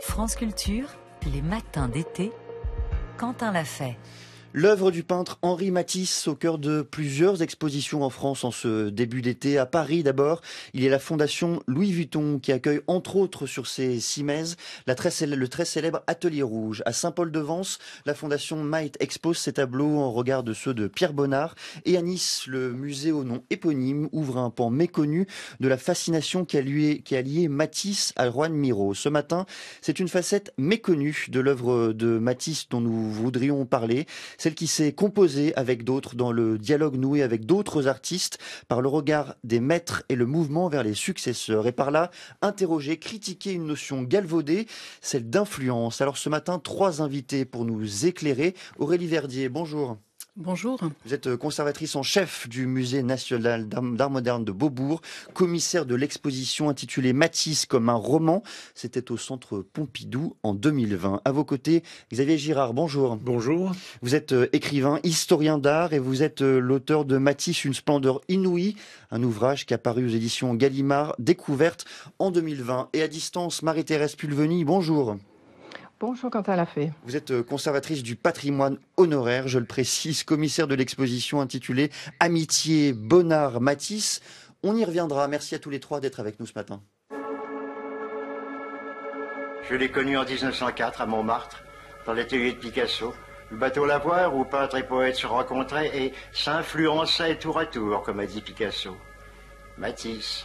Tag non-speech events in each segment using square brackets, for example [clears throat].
France Culture, les matins d'été, Quentin l'a fait. L'œuvre du peintre Henri Matisse au cœur de plusieurs expositions en France en ce début d'été. À Paris d'abord, il y a la fondation Louis Vuitton qui accueille entre autres sur ses cimaises la le très célèbre Atelier Rouge. À Saint-Paul-de-Vence, la fondation Might expose ses tableaux en regard de ceux de Pierre Bonnard. Et à Nice, le musée au nom éponyme ouvre un pan méconnu de la fascination qui lié, qui a Matisse à Juan Miro. Ce matin, c'est une facette méconnue de l'œuvre de Matisse dont nous voudrions parler celle qui s'est composée avec d'autres dans le dialogue noué avec d'autres artistes par le regard des maîtres et le mouvement vers les successeurs. Et par là, interroger, critiquer une notion galvaudée, celle d'influence. Alors ce matin, trois invités pour nous éclairer. Aurélie Verdier, bonjour. Bonjour. Vous êtes euh, conservatrice en chef du Musée national d'art moderne de Beaubourg, commissaire de l'exposition intitulée Matisse comme un roman. C'était au centre Pompidou en 2020. À vos côtés, Xavier Girard, bonjour. Bonjour. Vous êtes euh, écrivain, historien d'art et vous êtes euh, l'auteur de Matisse, une splendeur inouïe, un ouvrage qui a paru aux éditions Gallimard, découverte en 2020. Et à distance, Marie-Thérèse Pulveni, bonjour. Bonjour Quentin Lafay. Vous êtes euh, conservatrice du patrimoine honoraire, je le précise, commissaire de l'exposition intitulée Amitié Bonnard Matisse. On y reviendra. Merci à tous les trois d'être avec nous ce matin. Je l'ai connu en 1904 à Montmartre, dans l'atelier de Picasso, le bateau lavoir où peintre et poètes se rencontraient et s'influençaient tour à tour, comme a dit Picasso. Matisse,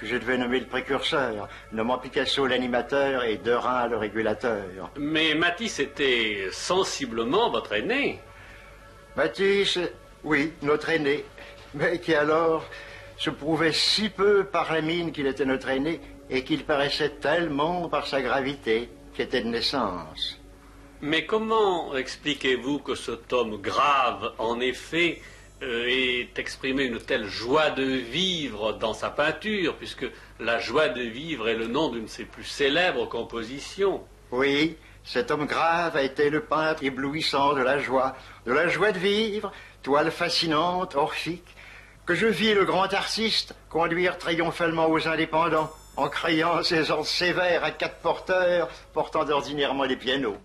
que je devais nommer le précurseur, nommant Picasso l'animateur et Derain le régulateur. Mais Matisse était sensiblement votre aîné. Matisse, oui, notre aîné, mais qui alors se prouvait si peu par la mine qu'il était notre aîné et qu'il paraissait tellement par sa gravité qu'il était de naissance. Mais comment expliquez-vous que cet homme grave, en effet, et euh, exprimer une telle joie de vivre dans sa peinture, puisque la joie de vivre est le nom d'une de ses plus célèbres compositions. Oui, cet homme grave a été le peintre éblouissant de la joie, de la joie de vivre, toile fascinante, orphique, que je vis le grand artiste conduire triomphalement aux indépendants en créant ses ordres sévères à quatre porteurs portant ordinairement les pianos.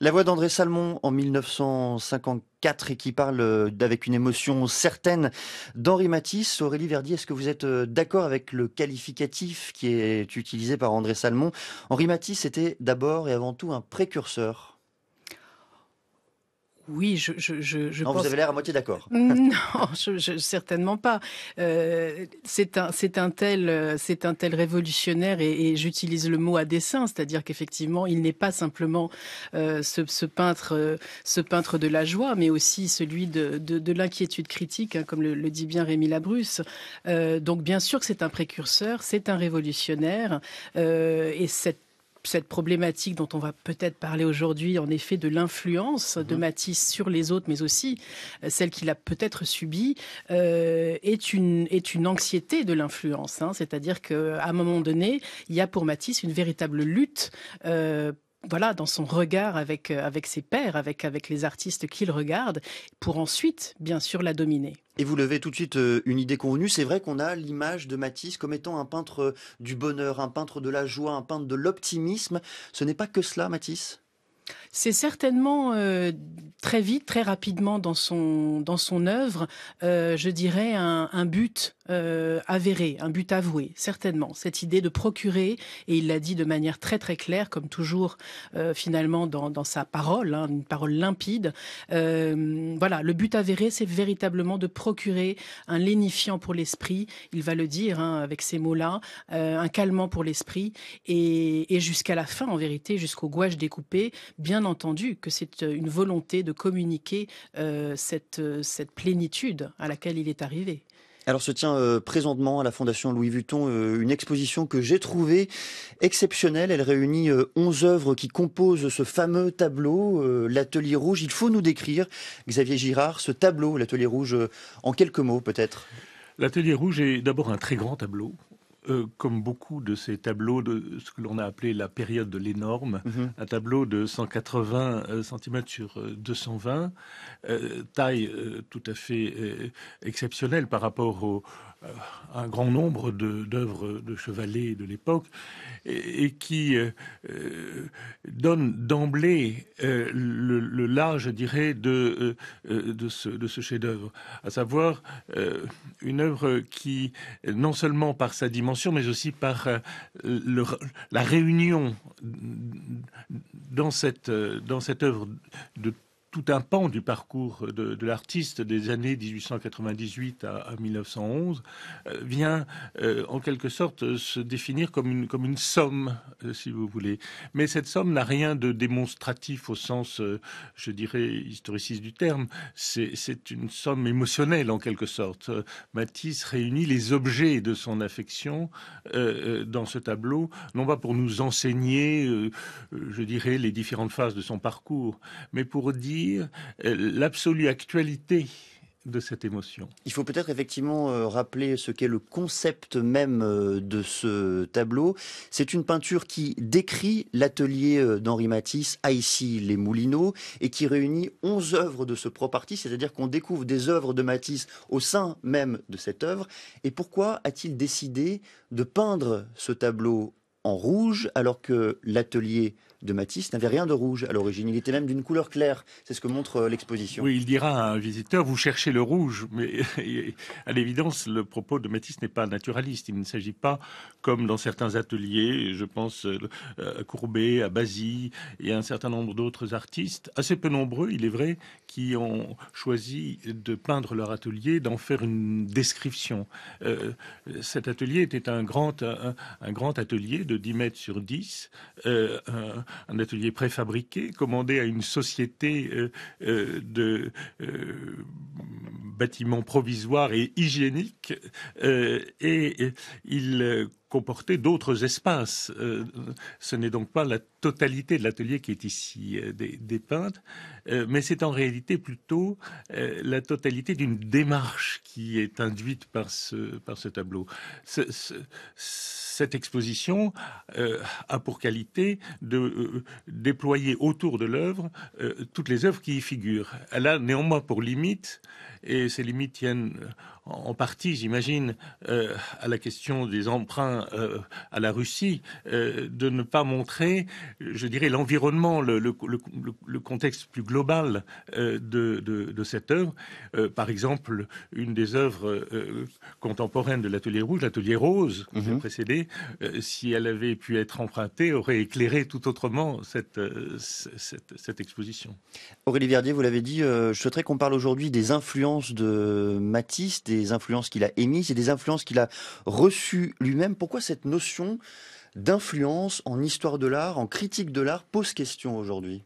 La voix d'André Salmon en 1954 et qui parle euh, avec une émotion certaine d'Henri Matisse. Aurélie Verdi, est-ce que vous êtes euh, d'accord avec le qualificatif qui est utilisé par André Salmon Henri Matisse était d'abord et avant tout un précurseur oui, je, je, pense... vous avez l'air à moitié d'accord. [laughs] non, je, certainement pas. Euh, c'est un, un tel, euh, un tel révolutionnaire et, j'utilise le mot à dessein, c'est-à-dire qu'effectivement, il n'est pas simplement euh, ce, peintre, ce peintre de la joie, mais aussi celui de, l'inquiétude critique, hein, comme le, dit bien Rémi Labrusse. donc, bien sûr que c'est un précurseur, c'est un révolutionnaire, et cette cette problématique dont on va peut-être parler aujourd'hui, en effet, de l'influence de mhm. Matisse sur les autres, mais aussi euh, celle qu'il a peut-être subie, euh, est, une, est une anxiété de l'influence. Hein. C'est-à-dire qu'à un moment donné, il y a pour Matisse une véritable lutte euh, voilà, dans son regard avec, euh, avec ses pairs, avec, avec les artistes qu'il regarde, pour ensuite, bien sûr, la dominer. Et vous levez tout de suite euh, une idée convenue. C'est vrai qu'on a l'image de Matisse comme étant un peintre euh, du bonheur, un peintre de la joie, un peintre de l'optimisme. Ce n'est pas que cela, Matisse c'est certainement euh, très vite, très rapidement dans son dans son œuvre, euh, je dirais un, but euh, avéré, un but avoué, certainement. Cette idée de procurer, et il l'a dit de manière très très claire, comme toujours finalement dans, sa parole, hein, une parole limpide. voilà, le but avéré, c'est véritablement de procurer un lénifiant pour l'esprit. Il va le dire hein, avec ces mots-là, un calmant pour l'esprit, et, et jusqu'à la fin, en vérité, jusqu'au gouache découpé bien entendu que c'est euh, une volonté de communiquer euh, euh, cette, plénitude à laquelle il est arrivé. Alors se tient présentement à la Fondation Louis Vuitton une exposition que j'ai trouvée exceptionnelle. Elle réunit onze œuvres qui composent ce fameux tableau, l'Atelier Rouge. Il faut nous décrire, Xavier Girard, ce tableau, l'Atelier Rouge, en quelques mots peut-être. L'Atelier Rouge est d'abord un très grand tableau euh, comme beaucoup de ces tableaux de ce que l'on a appelé la période de l'énorme, mhm. un tableau de 180 euh, cm sur 220, euh, taille tout à fait exceptionnelle par rapport au, un grand nombre d'œuvres de, Chevalet de l'époque et, qui euh, euh, donne d'emblée euh, le, le, je dirais, de, de ce, chef-d'œuvre, à savoir une œuvre qui, non seulement par sa dimension, mais aussi par la réunion dans cette, dans cette œuvre de tout un pan du parcours de, l'artiste des années 1898 à, 1911 euh, vient euh, en quelque sorte euh, se définir comme une, somme, si vous voulez. Mais cette somme n'a rien de démonstratif au sens, je dirais, historiciste du terme. C'est une somme émotionnelle en quelque sorte. Matisse réunit les objets de son affection dans ce tableau, non pas pour nous enseigner, je dirais, les différentes phases de son parcours, mais pour dire euh, l'absolue actualité de cette émotion. Il faut peut-être effectivement euh, rappeler ce qu'est le concept même euh, de ce tableau. C'est une peinture qui décrit l'atelier d'Henri Matisse à ici les Moulineaux et qui réunit 11 œuvres de ce propre artiste, c'est-à-dire qu'on découvre des œuvres de Matisse au sein même de cette œuvre. Et pourquoi a-t-il décidé de peindre ce tableau en rouge alors que l'atelier de Matisse n'avait rien de rouge à l'origine. Il était même d'une couleur claire. C'est ce que montre euh, l'exposition. Oui, il dira à un visiteur, vous cherchez le rouge, mais [laughs] à l'évidence, le propos de Matisse n'est pas naturaliste. Il ne s'agit pas, comme dans certains ateliers, je pense euh, à Courbet, à Basie et à un certain nombre d'autres artistes, assez peu nombreux, il est vrai, qui ont choisi de peindre leur atelier, d'en faire une description. Euh, cet atelier était un grand, un, grand atelier de 10 mètres sur 10, un atelier préfabriqué, commandé à une société euh, euh, de euh, bâtiments provisoires et hygiéniques. et il comporter d'autres espaces. Euh, ce n'est donc pas la totalité de l'atelier qui est ici euh, dépeinte, euh, mais c'est en réalité plutôt la totalité d'une démarche qui est induite par ce, tableau. cette exposition a pour qualité de déployer autour de l'œuvre toutes les œuvres qui y figurent. Elle a néanmoins pour limite et ces limites tiennent euh, en partie, j'imagine, euh, à la question des emprunts euh, à la Russie, de ne pas montrer, je dirais, l'environnement, le, contexte plus global de, cette œuvre. par exemple, une des œuvres contemporaines de l'Atelier Rouge, l'Atelier Rose, que j'ai mhm. précédé, si elle avait pu être empruntée, aurait éclairé tout autrement cette, cette, cette exposition. Aurélie Verdier, vous l'avez dit, je souhaiterais qu'on parle aujourd'hui des influences de Matisse, des influences qu'il a émises et des influences qu'il a reçues lui-même. Pourquoi cette notion d'influence en histoire de l'art, en critique de l'art, pose question aujourd'hui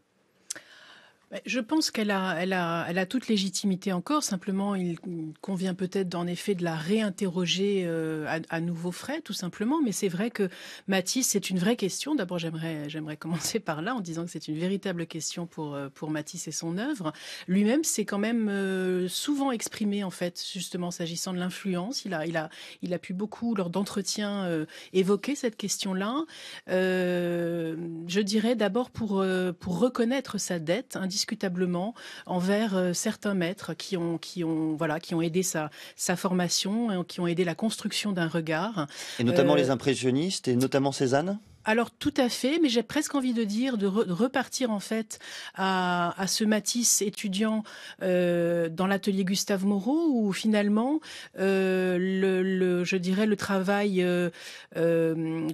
bah, je pense qu'elle a, elle a, toute légitimité encore. Simplement, il convient peut-être d'en effet de la réinterroger euh, à, nouveau frais, tout simplement. Mais c'est vrai que Matisse, c'est une vraie question. D'abord, j'aimerais, j'aimerais commencer par là en disant que c'est une véritable question pour, euh, pour Matisse et son œuvre. Lui-même s'est quand même euh, souvent exprimé, en fait, justement, s'agissant de l'influence. Il a, il a, il a pu beaucoup, lors d'entretiens, évoquer cette question-là. je dirais d'abord pour, pour reconnaître sa dette, indiscutablement envers euh, certains maîtres qui ont, qui ont, voilà, qui ont aidé sa, sa formation, qui ont aidé la construction d'un regard. Et notamment euh, les impressionnistes et notamment Cézanne alors tout à fait, mais j'ai presque envie de dire de, repartir en fait à, ce Matisse étudiant euh, dans l'atelier Gustave Moreau où finalement euh, le, je dirais le travail euh,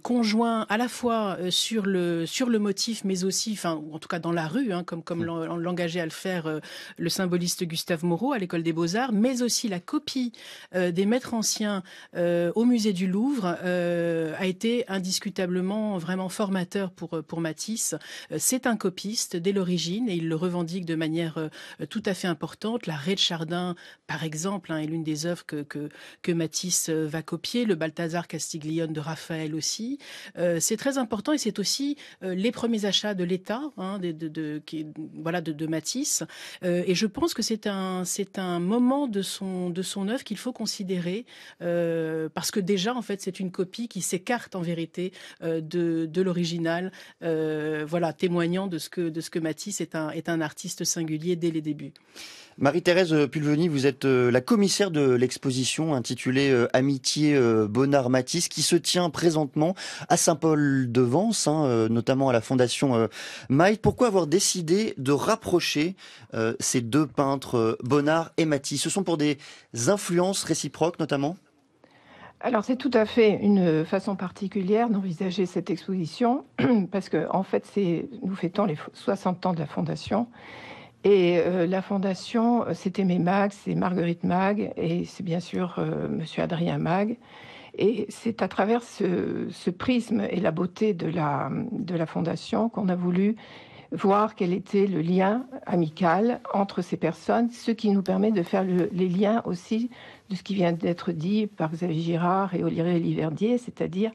conjoint à la fois sur le sur le motif mais aussi enfin en tout cas dans la rue hein, comme comme mm. l'engageait à le faire le symboliste Gustave Moreau à l'école des beaux arts mais aussi la copie des maîtres anciens au musée du Louvre a été indiscutablement vraiment formateur pour, euh, pour Matisse. Euh, c'est un copiste dès l'origine et il le revendique de manière euh, tout à fait importante. La Ré de Chardin, par exemple, hein, est l'une des œuvres que, que, que, Matisse va copier. Le Balthazar Castiglione de Raphaël aussi. c'est très important et c'est aussi les premiers achats de l'État, hein, de, qui, voilà, de, Matisse. et je pense que c'est un, c'est un moment de son, de son œuvre qu'il faut considérer parce que déjà, en fait, c'est une copie qui s'écarte en vérité de de, l'original, euh, voilà, témoignant de ce que, de ce que Matisse est un, artiste singulier dès les débuts. Marie-Thérèse euh, Pulveni, vous êtes euh, la commissaire de l'exposition intitulée Amitié Bonnard-Matisse qui se tient présentement à Saint-Paul-de-Vence, hein, notamment à la Fondation Maït. Pourquoi avoir décidé de rapprocher ces deux peintres, Bonnard et Matisse Ce sont pour des influences réciproques notamment alors c'est tout à fait une façon particulière d'envisager cette exposition, [clears throat] parce que en fait, c'est, nous fêtons les 60 ans de la Fondation. Et euh, la fondation, c'était Aimé Mag, c'est Marguerite Mag, et c'est bien sûr M. Euh, Monsieur Adrien Mag. Et c'est à travers ce, prisme et la beauté de la, de la fondation qu'on a voulu voir quel était le lien amical entre ces personnes, ce qui nous permet de faire les liens aussi de ce qui vient d'être dit par Xavier Girard et Olivier Liverdier, c'est-à-dire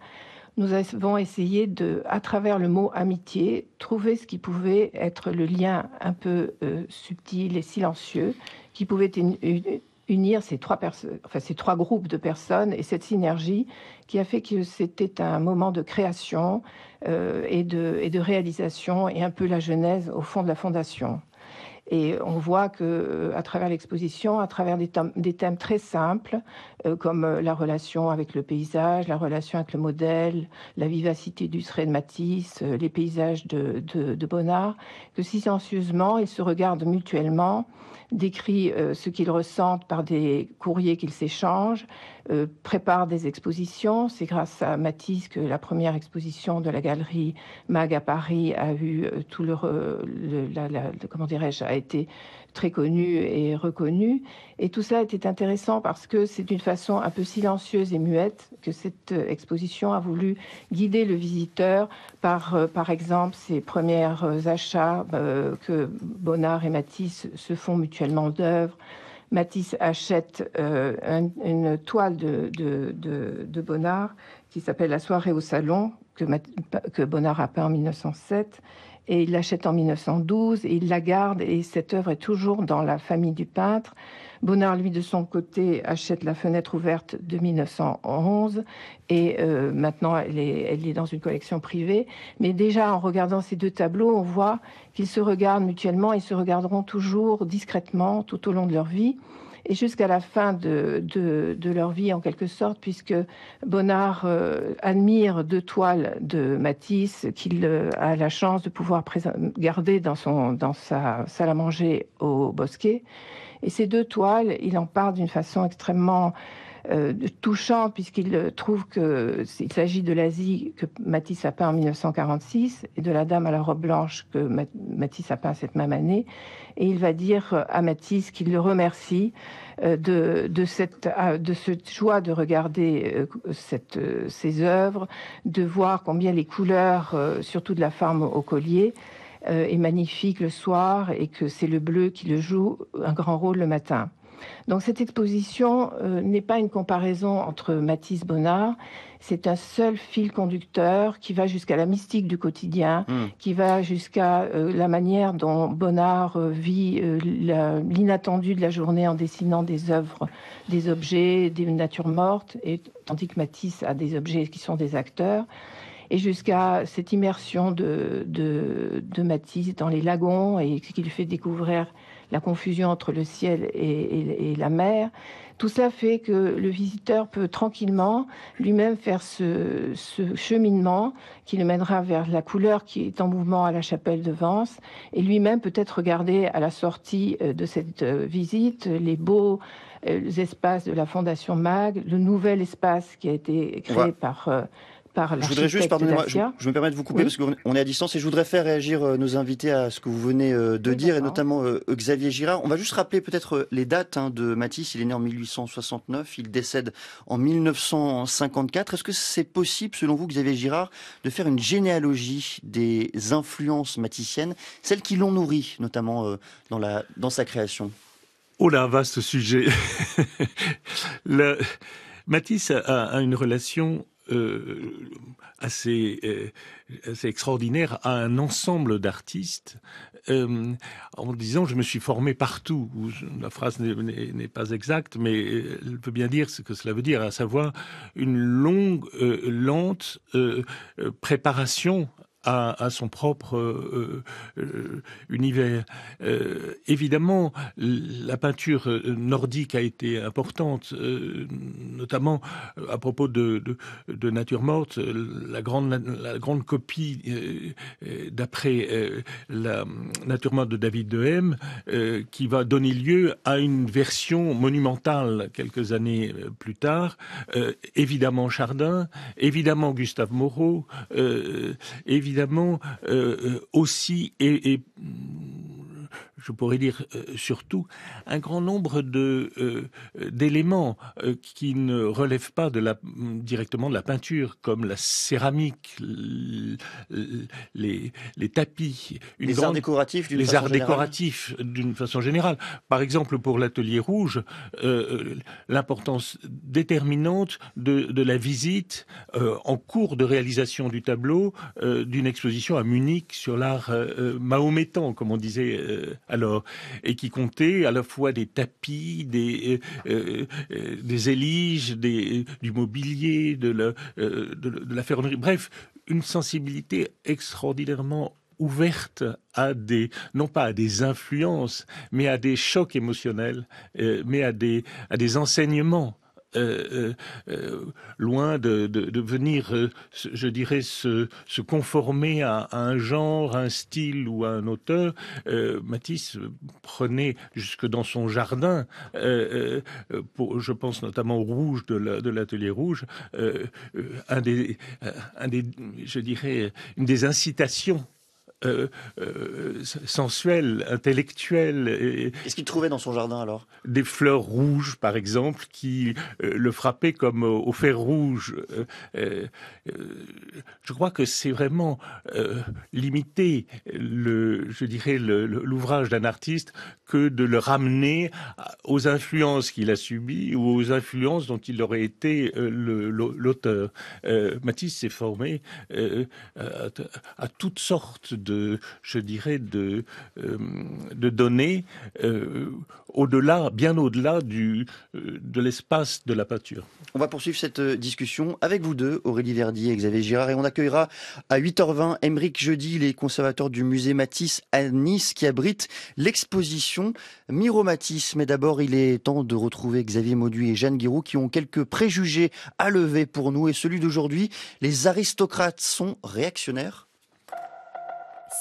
nous avons essayé de, à travers le mot amitié, trouver ce qui pouvait être le lien un peu euh, subtil et silencieux qui pouvait être unir ces trois, enfin, ces trois groupes de personnes et cette synergie qui a fait que c'était un moment de création euh, et, de, de réalisation et un peu la genèse au fond de la fondation. Et on voit que, euh, à travers l'exposition, à travers des thèmes, très simples, euh, comme la relation avec le paysage, la relation avec le modèle, la vivacité du serait de Matisse, les paysages de, de, de Bonnard, que silencieusement, ils se regardent mutuellement décrit euh, ce qu'ils ressentent par des courriers qu'ils s'échangent, euh, prépare des expositions. C'est grâce à Matisse que la première exposition de la galerie Mag à Paris a eu euh, tout le, comment dirais-je a été très connue et reconnue. Et tout ça était intéressant parce que c'est d'une façon un peu silencieuse et muette que cette exposition a voulu guider le visiteur par, par exemple, ses premiers achats que Bonnard et Matisse se font mutuellement tellement d'œuvres. Matisse achète euh, une toile de, de, de, Bonnard qui s'appelle La soirée au salon, que, que, Bonnard a peint en 1907. Et il l'achète en 1912 et il la garde. Et cette œuvre est toujours dans la famille du peintre. Bonnard, lui, de son côté, achète la fenêtre ouverte de 1911 et euh, maintenant elle est, dans une collection privée. Mais déjà, en regardant ces deux tableaux, on voit qu'ils se regardent mutuellement et se regarderont toujours discrètement tout au long de leur vie et jusqu'à la fin de, leur vie en quelque sorte, puisque Bonnard euh, admire deux toiles de Matisse qu'il euh, a la chance de pouvoir garder dans sa salle à manger au Bosquet, et ces deux toiles, il en parle d'une façon extrêmement euh, touchante puisqu'il euh, trouve qu'il s'agit de l'Asie que Matisse a peint en 1946 et de la Dame à la robe blanche que Matisse a peint cette même année. Et il va dire à Matisse qu'il le remercie euh, de, cette, de ce choix de regarder cette, ses œuvres, de voir combien les couleurs, surtout de la femme au collier, euh, est magnifique le soir et que c'est le bleu qui le joue un grand rôle le matin. Donc cette exposition euh, n'est pas une comparaison entre Matisse et Bonnard, c'est un seul fil conducteur qui va jusqu'à la mystique du quotidien, hmm. qui va jusqu'à euh, la manière dont Bonnard vit l'inattendu de la journée en dessinant des œuvres, des objets, des natures mortes, et, tandis que Matisse a des objets qui sont des acteurs et jusqu'à cette immersion de, de, de, Matisse dans les lagons et qui lui fait découvrir la confusion entre le ciel et, la mer. Tout ça fait que le visiteur peut tranquillement lui-même faire ce, ce, cheminement qui le mènera vers la couleur qui est en mouvement à la chapelle de Vence et lui-même peut-être regarder à la sortie euh, de cette euh, visite les beaux euh, espaces de la Fondation MAG, le nouvel espace qui a été créé par je voudrais juste, pardonnez-moi, je, me permets de vous couper parce qu'on est à distance et je voudrais faire réagir euh, nos invités à ce que vous venez euh, de dire et notamment euh, Xavier Girard. On va juste rappeler peut-être les dates hein, de Matisse. Il est né en 1869, il décède en 1954. Est-ce que c'est possible, selon vous, Xavier Girard, de faire une généalogie des influences matissiennes, celles qui l'ont nourri, notamment dans, la, dans sa création Oh là, vaste sujet. [laughs] Le... Matisse a, une relation euh, euh, assez, extraordinaire à un ensemble d'artistes euh, en disant je me suis formé partout. La phrase n'est pas exacte, mais elle peut bien dire ce que cela veut dire, à savoir une longue, lente préparation à, son propre euh, euh, univers. Euh, évidemment, la peinture nordique a été importante, notamment à propos de, Nature morte, la grande, la, grande copie d'après la Nature morte de David de Dehem, qui va donner lieu à une version monumentale quelques années plus tard. évidemment Chardin, évidemment Gustave Moreau, évidemment évidemment euh, euh, aussi et je pourrais dire euh, surtout, un grand nombre de euh, d'éléments euh, qui ne relèvent pas directement de la peinture, comme la céramique, les, tapis, les arts décoratifs, d'une façon générale. Par exemple, pour l'atelier rouge, l'importance déterminante de, la visite en cours de réalisation du tableau d'une exposition à Munich sur l'art mahométan, comme on disait alors, et qui comptait à la fois des tapis, des, euh, euh, euh, éliges, du mobilier, de la, ferronnerie. Bref, une sensibilité extraordinairement ouverte à des, non pas à des influences, mais à des chocs émotionnels, mais à des enseignements euh, euh, euh, loin de, venir, je dirais, se, conformer à, un genre, un style ou à un auteur, Matisse prenait jusque dans son jardin, je pense notamment au rouge de l'atelier rouge, un des, un je dirais, une des incitations euh, euh, sensuel, intellectuel. Qu'est-ce qu'il trouvait dans son jardin alors Des fleurs rouges, par exemple, qui euh, le frappaient comme au, fer rouge. je crois que c'est vraiment limiter, le, je dirais, l'ouvrage d'un artiste que de le ramener aux influences qu'il a subies ou aux influences dont il aurait été l'auteur. Matisse s'est formé à toutes sortes de je dirais, de, euh, donner euh, au-delà, bien au-delà du, euh, de l'espace de la peinture. On va poursuivre cette discussion avec vous deux, Aurélie Verdi et Xavier Girard, et on accueillera à 8h20 Émeric Jeudi, les conservateurs du musée Matisse à Nice, qui abrite l'exposition Miro Matisse. Mais d'abord, il est temps de retrouver Xavier Mauduit et Jeanne Guiraud, qui ont quelques préjugés à lever pour nous, et celui d'aujourd'hui, les aristocrates sont réactionnaires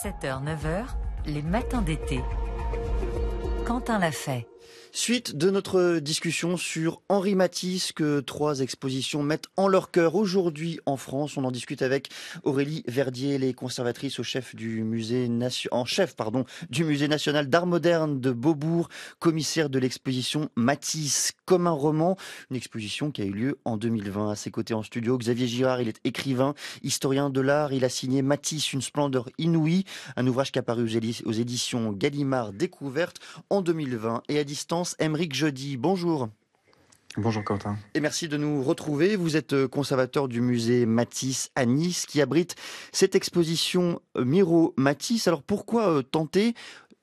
7h-9h, les matins d'été. Quentin l'a fait. Suite de notre discussion sur Henri Matisse que trois expositions mettent en leur cœur aujourd'hui en France. On en discute avec Aurélie Verdier, les conservatrices au chef du musée en chef pardon du musée national d'art moderne de Beaubourg, commissaire de l'exposition Matisse comme un roman, une exposition qui a eu lieu en 2020. À ses côtés en studio, Xavier Girard, il est écrivain, historien de l'art, il a signé Matisse, une splendeur inouïe, un ouvrage qui a paru aux éditions Gallimard Découverte en 2020 et à distance Emmerich Jeudi. Bonjour. Bonjour Quentin. Et merci de nous retrouver. Vous êtes euh, conservateur du musée Matisse à Nice qui abrite cette exposition euh, Miro Matisse. Alors pourquoi euh, tenter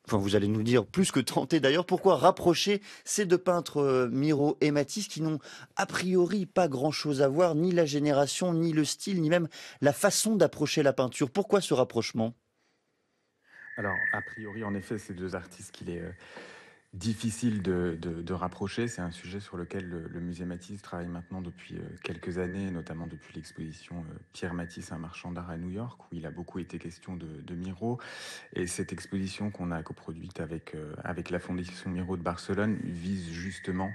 Enfin, vous allez nous dire plus que tenter d'ailleurs, pourquoi rapprocher ces deux peintres Miro et Matisse qui n'ont a priori pas grand-chose à voir, ni la génération, ni le style, ni même la façon d'approcher la peinture. Pourquoi ce rapprochement Alors, a priori, en effet, ces deux artistes qu'il est difficile de, rapprocher. C'est un sujet sur lequel le, musée Matisse travaille maintenant depuis euh, quelques années, notamment depuis l'exposition euh, Pierre Matisse, un marchand d'art à New York, où il a beaucoup été question de, de Miro. Et cette exposition qu'on a coproduite avec, euh, avec la Fondation Miro de Barcelone vise justement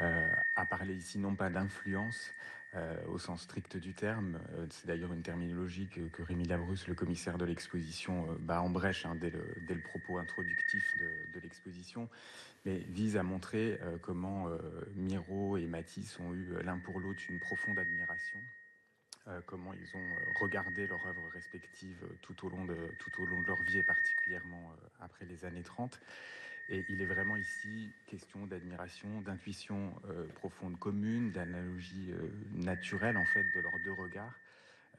à parler ici non pas d'influence, euh, au sens strict du terme. Euh, c'est d'ailleurs une terminologie que, Rémi Labrusse, le commissaire de l'exposition, bat en brèche dès, le, propos introductif de, l'exposition, mais vise à montrer euh, comment Miro et Matisse ont eu l'un pour l'autre une profonde admiration comment ils ont regardé leur œuvre respective tout au long de, tout au long de leur vie et particulièrement après les années 30. Et il est vraiment ici question d'admiration, d'intuition euh, profonde commune, d'analogie euh, naturelle en fait de leurs deux regards.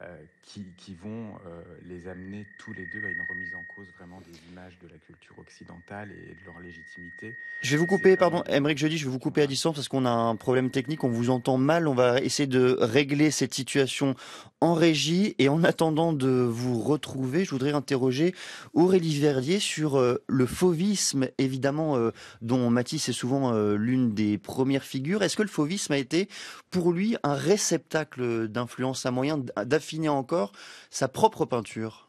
Euh, qui, vont euh, les amener tous les deux à une remise en cause vraiment des images de la culture occidentale et de leur légitimité. Je vais vous couper, pardon, Émeric dis je vais vous couper à distance parce qu'on a un problème technique, on vous entend mal, on va essayer de régler cette situation en régie et en attendant de vous retrouver, je voudrais interroger Aurélie Verdier sur euh, le fauvisme, évidemment, dont Mathis est souvent l'une des premières figures. Est-ce que le fauvisme a été pour lui un réceptacle d'influence, un moyen d'affirmer finit encore sa propre peinture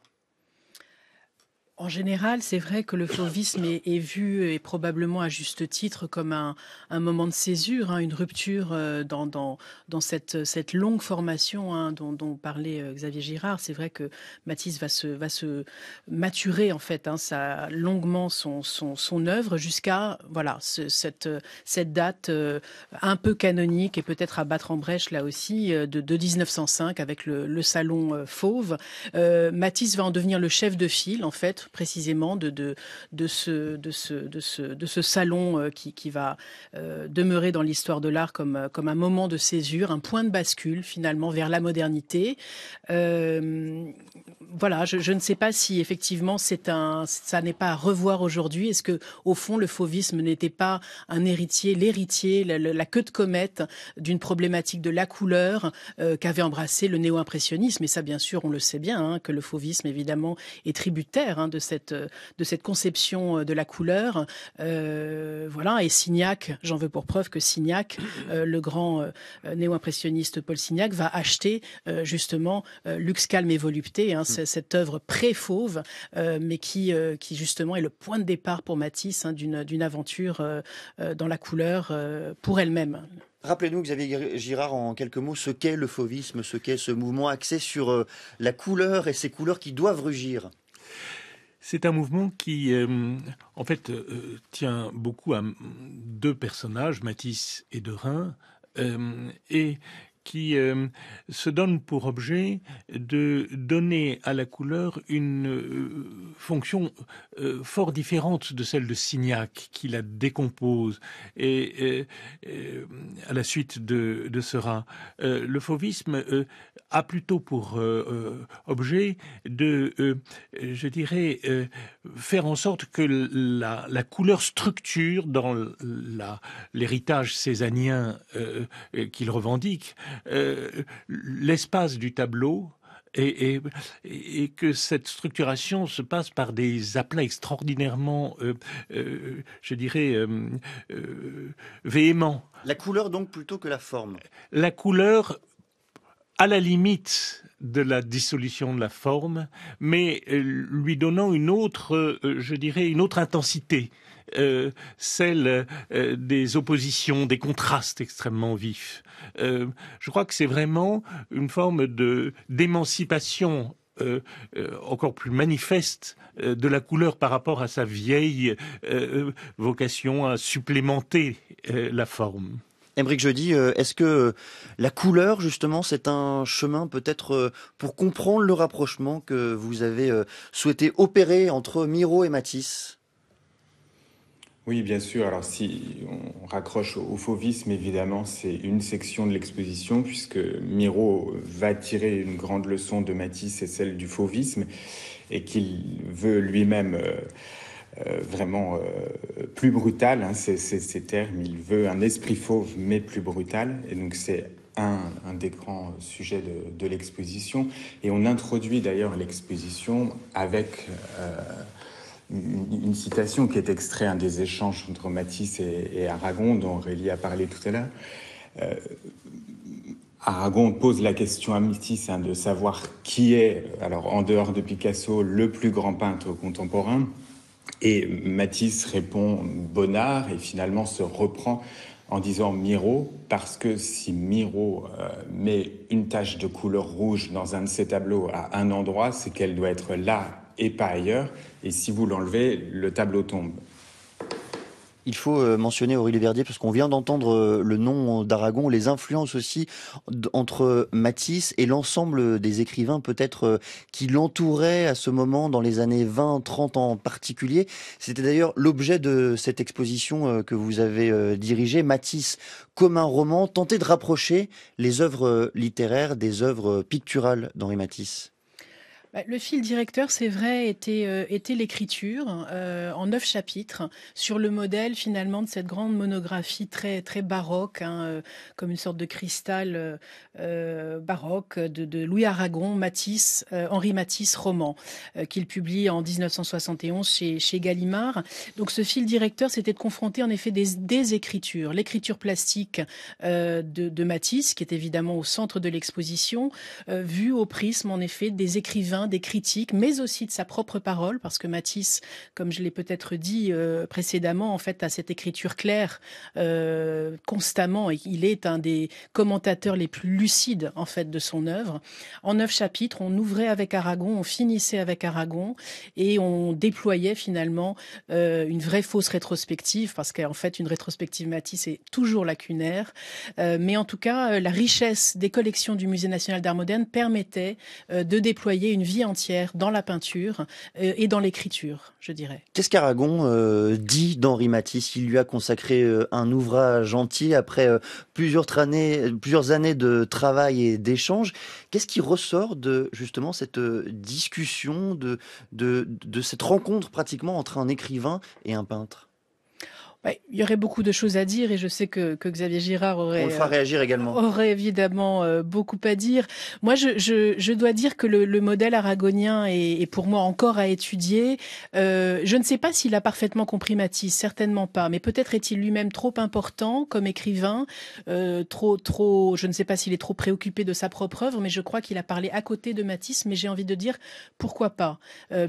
en général, c'est vrai que le fauvisme est, vu, et probablement à juste titre, comme un, un moment de césure, hein, une rupture euh, dans, dans, dans cette, cette, longue formation hein, dont, dont, parlait euh, Xavier Girard. C'est vrai que Matisse va se, va se maturer, en fait, hein, sa, longuement son, son, œuvre jusqu'à voilà, cette, cette, date euh, un peu canonique et peut-être à battre en brèche, là aussi, de, de 1905 avec le, le salon fauve. Euh, Matisse va en devenir le chef de file, en fait précisément de, de, ce, de, ce, de, ce, salon euh, qui, va euh, demeurer dans l'histoire de l'art comme, euh, comme un moment de césure, un point de bascule finalement vers la modernité voilà, je, ne sais pas si effectivement c'est un, ça n'est pas à revoir aujourd'hui. Est-ce que au fond le fauvisme n'était pas un héritier, l'héritier, la, queue de comète d'une problématique de la couleur euh, qu'avait embrassé le néo-impressionnisme Et ça, bien sûr, on le sait bien hein, que le fauvisme évidemment est tributaire hein, de cette de cette conception euh, de la couleur. Euh, voilà, et Signac, j'en veux pour preuve que Signac, le grand néo-impressionniste Paul Signac, va acheter justement luxe, calme et volupté. Hein, mm cette œuvre pré-fauve, euh, mais qui, euh, qui justement est le point de départ pour Matisse hein, d'une aventure euh, dans la couleur pour elle-même. Rappelez-nous, Xavier Girard, en quelques mots, ce qu'est le fauvisme, ce qu'est ce mouvement axé sur la couleur et ces couleurs qui doivent rugir. C'est un mouvement qui, en fait, tient beaucoup à deux personnages, Matisse et Derain, et qui euh, se donne pour objet de donner à la couleur une euh, fonction euh, fort différente de celle de Signac, qui la décompose. Et à la suite de, de Seurat, le fauvisme a plutôt pour objet de, je dirais, faire en sorte que la, la couleur structure dans l'héritage césanien qu'il revendique euh, l'espace du tableau et, que cette structuration se passe par des aplats extraordinairement, euh, euh, je dirais, véhéments. La couleur donc plutôt que la forme La couleur à la limite de la dissolution de la forme, mais lui donnant une autre, je dirais, une autre intensité. Euh, celle euh, des oppositions, des contrastes extrêmement vifs. Euh, je crois que c'est vraiment une forme de d'émancipation encore plus manifeste de la couleur par rapport à sa vieille vocation à supplémenter la forme. je dis est-ce que la couleur, justement, c'est un chemin peut-être pour comprendre le rapprochement que vous avez souhaité opérer entre Miro et Matisse oui, bien sûr. Alors si on raccroche au fauvisme, évidemment, c'est une section de l'exposition, puisque Miro va tirer une grande leçon de Matisse, et celle du fauvisme, et qu'il veut lui-même... Euh, euh, vraiment euh, plus brutal, hein, ces, termes. Il veut un esprit fauve, mais plus brutal. Et donc c'est un, des grands sujets de, l'exposition. Et on introduit d'ailleurs l'exposition avec une, citation qui est extraite un des échanges entre Matisse et, Aragon, dont Aurélie a parlé tout à l'heure. Euh, Aragon pose la question à Matisse hein, de savoir qui est, alors en dehors de Picasso, le plus grand peintre contemporain. Et Matisse répond Bonnard et finalement se reprend en disant Miro, parce que si Miro euh, met une tache de couleur rouge dans un de ses tableaux à un endroit, c'est qu'elle doit être là et pas ailleurs. Et si vous l'enlevez, le tableau tombe. Il faut euh, mentionner Aurélie Verdier parce qu'on vient d'entendre euh, le nom d'Aragon, les influences aussi entre Matisse et l'ensemble des écrivains peut-être euh, qui l'entouraient à ce moment dans les années 20, 30 en particulier. C'était d'ailleurs l'objet de cette exposition que vous avez dirigée, Matisse comme un roman, tenter de rapprocher les œuvres littéraires des œuvres picturales d'Henri Matisse. Bah, le fil directeur, c'est vrai, était, euh, l'écriture euh, en neuf chapitres sur le modèle finalement de cette grande monographie très, très baroque, hein, euh, comme une sorte de cristal baroque de, Louis Aragon, Matisse, Henri Matisse, roman, qu'il publie en 1971 chez, Gallimard. Donc ce fil directeur, c'était de confronter en effet des, écritures, l'écriture plastique de, de, Matisse, qui est évidemment au centre de l'exposition, vue au prisme en effet des écrivains Hein, des critiques, mais aussi de sa propre parole, parce que Matisse, comme je l'ai peut-être dit euh, précédemment, en fait, a cette écriture claire euh, constamment, et il est un des commentateurs les plus lucides, en fait, de son œuvre. En neuf chapitres, on ouvrait avec Aragon, on finissait avec Aragon, et on déployait finalement euh, une vraie fausse rétrospective, parce qu'en fait, une rétrospective Matisse est toujours lacunaire, mais en tout cas, la richesse des collections du Musée national d'art moderne permettait de déployer une entière dans la peinture euh, et dans l'écriture, je dirais. Qu'est-ce qu'Aragon euh, dit d'Henri Matisse Il lui a consacré euh, un ouvrage entier après plusieurs années, plusieurs années de travail et d'échanges. Qu'est-ce qui ressort de justement cette discussion, de, de cette rencontre pratiquement entre un écrivain et un peintre bah, il y aurait beaucoup de choses à dire et je sais que, Xavier Girard aurait, euh, réagir également. aurait évidemment euh, beaucoup à dire. Moi, je, dois dire que le, modèle aragonien est, pour moi encore à étudier. Euh, je ne sais pas s'il a parfaitement compris Matisse, certainement pas, mais peut-être est-il lui-même trop important comme écrivain, trop, trop, je ne sais pas s'il est trop préoccupé de sa propre œuvre, mais je crois qu'il a parlé à côté de Matisse, mais j'ai envie de dire pourquoi pas,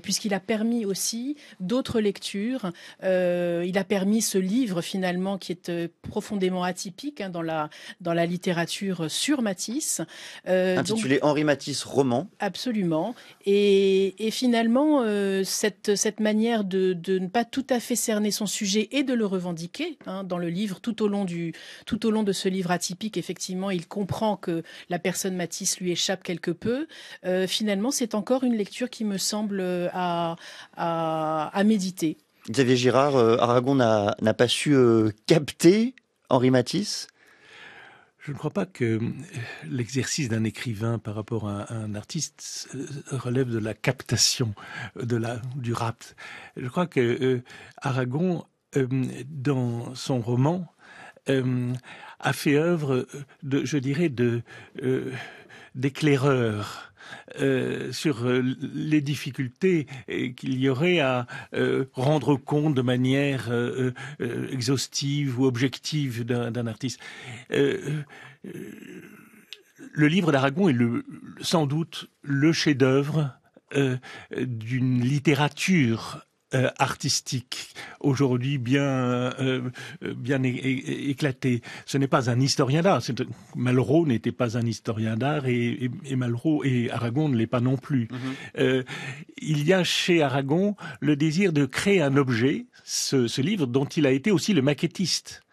puisqu'il a permis aussi d'autres lectures, il a permis ce livre finalement qui est euh, profondément atypique hein, dans, la, dans la littérature euh, sur Matisse. Euh, Intitulé Henri Matisse roman. Absolument. Et, et finalement, cette, cette manière de, de, ne pas tout à fait cerner son sujet et de le revendiquer hein, dans le livre tout au, long du, tout au long de ce livre atypique, effectivement, il comprend que la personne Matisse lui échappe quelque peu. finalement, c'est encore une lecture qui me semble à, à méditer. Xavier Girard, euh, Aragon n'a pas su euh, capter Henri Matisse je ne crois pas que euh, l'exercice d'un écrivain par rapport à un, artiste relève de la captation, du rapt. Je crois que Aragon, dans son roman, a fait œuvre, de, je dirais, d'éclaireur euh, sur euh, les difficultés euh, qu'il y aurait à rendre compte de manière exhaustive ou objective d'un artiste. le livre d'Aragon est sans doute le chef-d'œuvre d'une littérature euh, artistique, aujourd'hui bien, euh, euh, bien éclaté. Ce n'est pas un historien d'art. Malraux n'était pas un historien d'art et, Malraux et Aragon ne l'est pas non plus. Mm-hmm. il y a chez Aragon le désir de créer un objet, ce, livre dont il a été aussi le maquettiste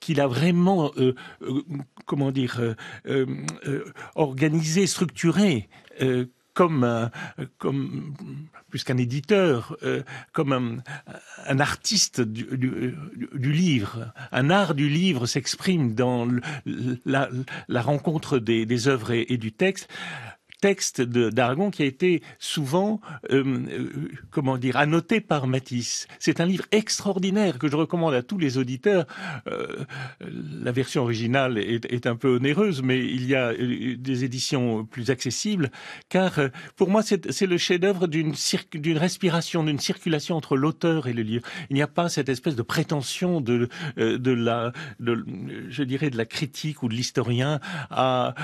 qu'il a vraiment, comment dire, organisé, structuré euh, euh, comme, un, comme plus éditeur, comme un, artiste du, livre. Un art du livre s'exprime dans la, rencontre des, œuvres et du texte texte d'Aragon qui a été souvent, euh, euh, comment dire, annoté par Matisse. C'est un livre extraordinaire que je recommande à tous les auditeurs. Euh, la version originale est, un peu onéreuse, mais il y a des éditions plus accessibles, car pour moi, c'est le chef-d'œuvre d'une respiration, d'une circulation entre l'auteur et le livre. Il n'y a pas cette espèce de prétention de, la, je dirais, de la critique ou de l'historien à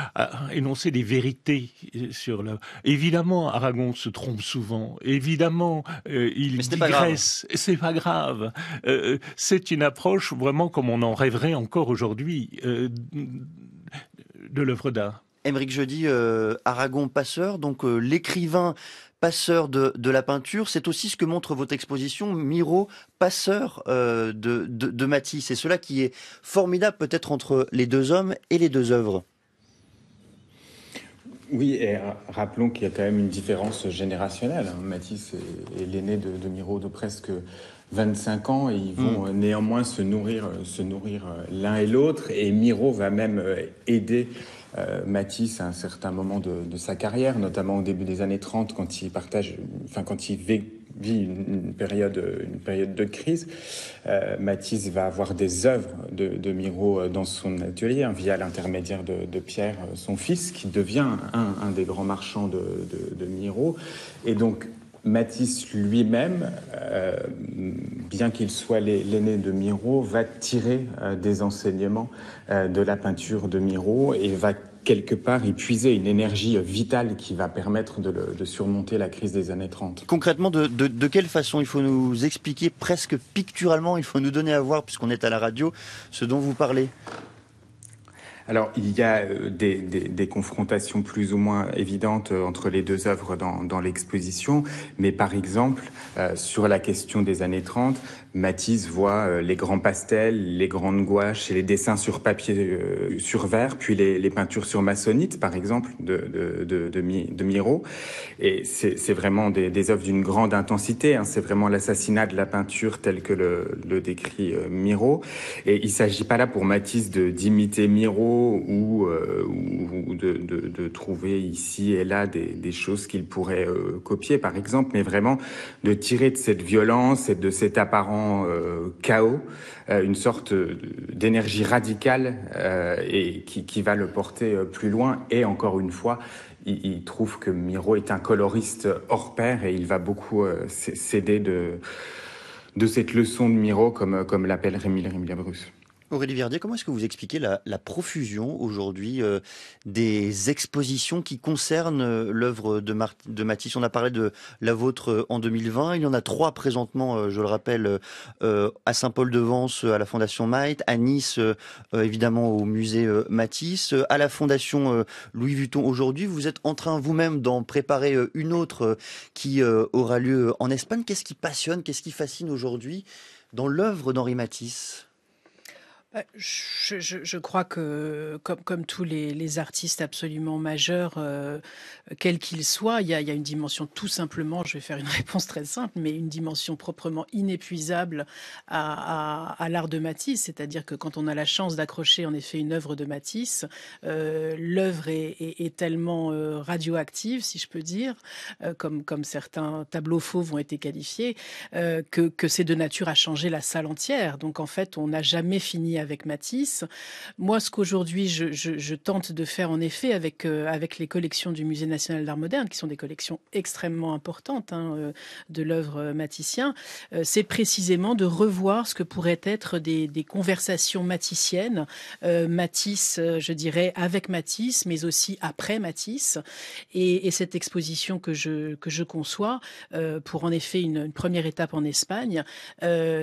énoncer des vérités sur l'œuvre. Évidemment, Aragon se trompe souvent. Évidemment, euh, il il digresse. C'est pas grave. Euh, euh, c'est une approche vraiment comme on en rêverait encore aujourd'hui de l'œuvre d'art. Émeric dis Aragon passeur, donc l'écrivain passeur de, la peinture. C'est aussi ce que montre votre exposition, Miro, passeur de, de, de Matisse. C'est cela qui est formidable peut-être entre les deux hommes et les deux œuvres. Oui, et rappelons qu'il y a quand même une différence générationnelle. Hein. Matisse est, l'aîné de, Miro de presque 25 ans et ils vont mm. euh, néanmoins se nourrir, euh, se nourrir euh, l'un et l'autre. Et Miro va même aider Matisse à un certain moment de, sa carrière, notamment au début des années 30, quand il partage, enfin quand il vit une, période, une période de crise. Euh, Matisse va avoir des œuvres de, Miro euh, dans son atelier, hein, via l'intermédiaire de, Pierre, euh, son fils, qui devient un, un des grands marchands de, de Miro. Et donc, Matisse lui-même, bien qu'il soit l'aîné de Miro, va tirer des enseignements de la peinture de Miro et va quelque part épuiser une énergie vitale qui va permettre de, surmonter la crise des années 30. Concrètement, de, quelle façon il faut nous expliquer presque picturalement, il faut nous donner à voir, puisqu'on est à la radio, ce dont vous parlez alors, il y a euh, des, confrontations plus ou moins évidentes euh, entre les deux œuvres dans, l'exposition, mais par exemple, euh, sur la question des années 30, Matisse voit euh, les grands pastels, les grandes gouaches et les dessins sur papier, euh, sur verre, puis les, les, peintures sur maçonnite, par exemple, de, de, de, de, Miro. Et c'est vraiment des, des œuvres d'une grande intensité. Hein. C'est vraiment l'assassinat de la peinture tel que le, le décrit euh, Miro. Et il s'agit pas là pour Matisse d'imiter Miro ou, ou de, de, trouver ici et là des, des choses qu'il pourrait copier, par exemple, mais vraiment de tirer de cette violence et de cette apparence euh, chaos, euh, une sorte d'énergie radicale euh, et qui, va le porter plus loin. Et encore une fois, il, trouve que Miro est un coloriste hors pair et il va beaucoup s'aider de, de cette leçon de Miro, comme, comme l'appelle Rémi Rémi Labrus. Aurélie Verdier, comment est-ce que vous expliquez la, profusion aujourd'hui euh, des expositions qui concernent euh, l'œuvre de, Matisse On a parlé de la vôtre euh, en 2020. Il y en a trois présentement, je le rappelle, à Saint-Paul-de-Vence, à la Fondation Maït, à Nice, évidemment, au musée Matisse, à la Fondation Louis Vuitton aujourd'hui. Vous êtes en train vous-même d'en préparer une autre qui aura lieu en Espagne. Qu'est-ce qui passionne, qu'est-ce qui fascine aujourd'hui dans l'œuvre d'Henri Matisse euh, je, crois que, comme, comme tous les, artistes absolument majeurs, quel euh, quels qu'ils soient, il y, a, une dimension tout simplement, je vais faire une [laughs] réponse très simple, mais une dimension proprement inépuisable à, l'art de Matisse. C'est-à-dire que quand on a la chance d'accrocher en effet une œuvre de Matisse, euh, l'œuvre est, tellement radioactive, si je peux dire, comme, comme certains tableaux fauves ont été qualifiés, que, que c'est de nature à changer la salle entière. Donc en fait, on n'a jamais fini à avec Matisse. Moi, ce qu'aujourd'hui je, tente de faire en effet avec, euh, avec les collections du Musée national d'art moderne, qui sont des collections extrêmement importantes hein, euh, de l'œuvre euh, maticien, c'est précisément de revoir ce que pourraient être des, conversations maticiennes, Matisse, je dirais, avec Matisse, mais aussi après Matisse. Et, cette exposition que je, que je conçois pour en effet une, première étape en Espagne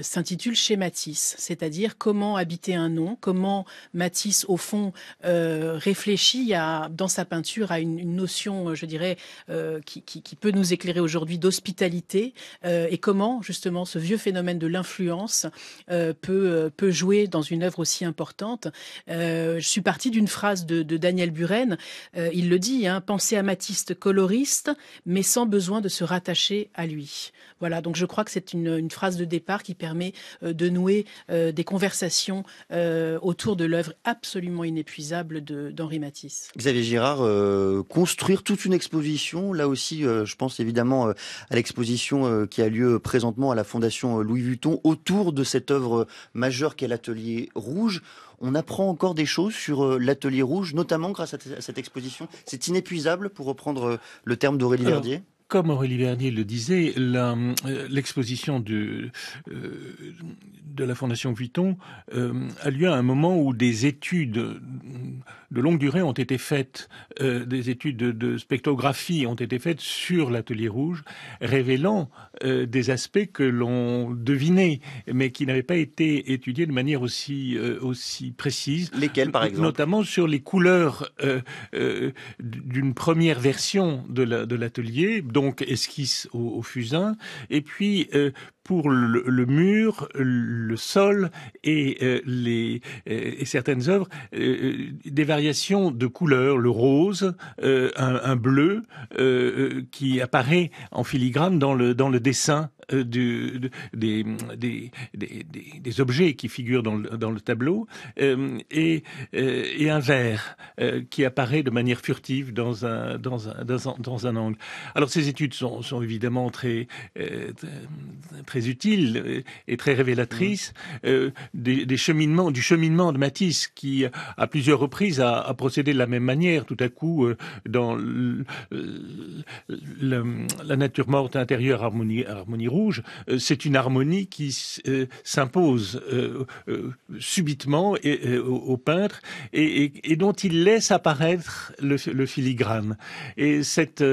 s'intitule Chez Matisse, c'est-à-dire comment habiter un nom, comment Matisse, au fond, euh, réfléchit dans sa peinture à une, notion, euh, je dirais, euh, qui, peut nous éclairer aujourd'hui d'hospitalité, et comment justement ce vieux phénomène de l'influence peut, jouer dans une œuvre aussi importante. je suis partie d'une phrase de, Daniel Buren, il le dit, hein, penser à Matisse coloriste, mais sans besoin de se rattacher à lui. Voilà, donc je crois que c'est une, phrase de départ qui permet de nouer des conversations euh, autour de l'œuvre absolument inépuisable d'Henri Matisse. Xavier Girard, euh, construire toute une exposition, là aussi euh, je pense évidemment à l'exposition qui a lieu présentement à la Fondation Louis Vuitton autour de cette œuvre majeure qu'est l'atelier rouge on apprend encore des choses sur l'atelier rouge, notamment grâce à, cette exposition. C'est inépuisable, pour reprendre le terme d'Aurélie Verdier comme Aurélie Vernier le disait, euh, l'exposition de, euh, de la Fondation Vuitton euh, a lieu à un moment où des études de longue durée ont été faites, des études de, spectrographie ont été faites sur l'atelier rouge, révélant des aspects que l'on devinait, mais qui n'avaient pas été étudiés de manière aussi, aussi précise. Lesquels, par exemple Notamment sur les couleurs d'une première version de l'atelier donc esquisse au, fusain. Et puis, euh, pour le, mur, le sol et, euh, les, euh, et certaines œuvres, euh, des variations de couleurs, le rose, un, bleu qui apparaît en filigrane dans le, dans le dessin du, des, des, des, objets qui figurent dans le, dans le tableau et, et un vert qui apparaît de manière furtive dans un, dans un, dans un, angle. Alors ces études sont, sont évidemment très, très très utile euh, et très révélatrice mm. euh, des, cheminements, du cheminement de Matisse qui, à plusieurs reprises, a, procédé de la même manière. Tout à coup, euh, dans la nature morte intérieure harmonie, harmonie rouge, c'est une harmonie qui s'impose subitement au, peintre et, dont il laisse apparaître le, filigrane. Et cette,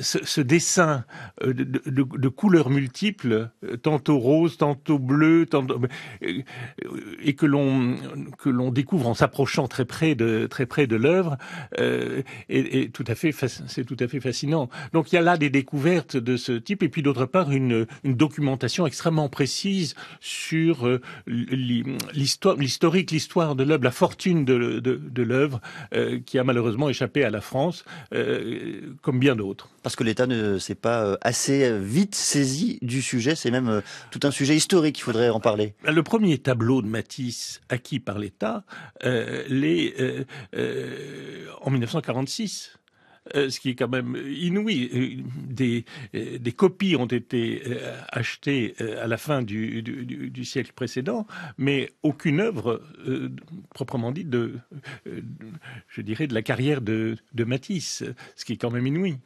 ce, dessin de couleurs multiples euh, tantôt rose, tantôt bleu, euh, et que l'on que l'on découvre en s'approchant très près de très près de l'œuvre, euh, tout à fait c'est tout à fait fascinant. Donc il y a là des découvertes de ce type, et puis d'autre part une, une documentation extrêmement précise sur euh, l'histoire l'historique, l'histoire de l'œuvre, la fortune de, de, l'œuvre qui a malheureusement échappé à la France, comme bien d'autres. Parce que l'État ne s'est pas assez vite saisi du sujet c'est même euh, tout un sujet historique, il faudrait en parler. Le premier tableau de Matisse acquis par l'État, euh, les euh, en 1946. ce qui est quand même inouï. Des, des copies ont été achetées à la fin du, du, siècle précédent, mais aucune œuvre proprement dite de, je dirais, de la carrière de, de Matisse, ce qui est quand même inouï.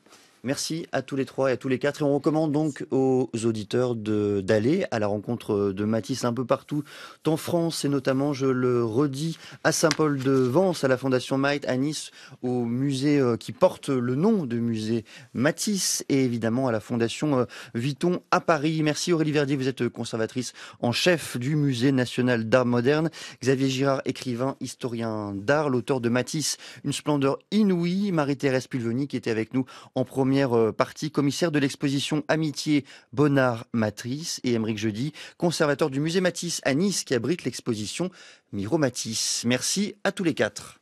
Merci à tous les trois et à tous les quatre. Et on recommande donc aux auditeurs d'aller à la rencontre de Matisse un peu partout, en France et notamment, je le redis, à Saint-Paul-de-Vence, à la Fondation Maït, à Nice, au musée euh, qui porte le nom de musée Matisse et évidemment à la Fondation euh, Viton à Paris. Merci Aurélie Verdier, vous êtes conservatrice en chef du Musée national d'art moderne. Xavier Girard, écrivain, historien d'art, l'auteur de Matisse, Une splendeur inouïe. Marie-Thérèse Pulveni qui était avec nous en premier première euh, partie, commissaire de l'exposition Amitié Bonnard Matrice et Émeric Jeudi, conservateur du musée Matisse à Nice qui abrite l'exposition Miro Matisse. Merci à tous les quatre.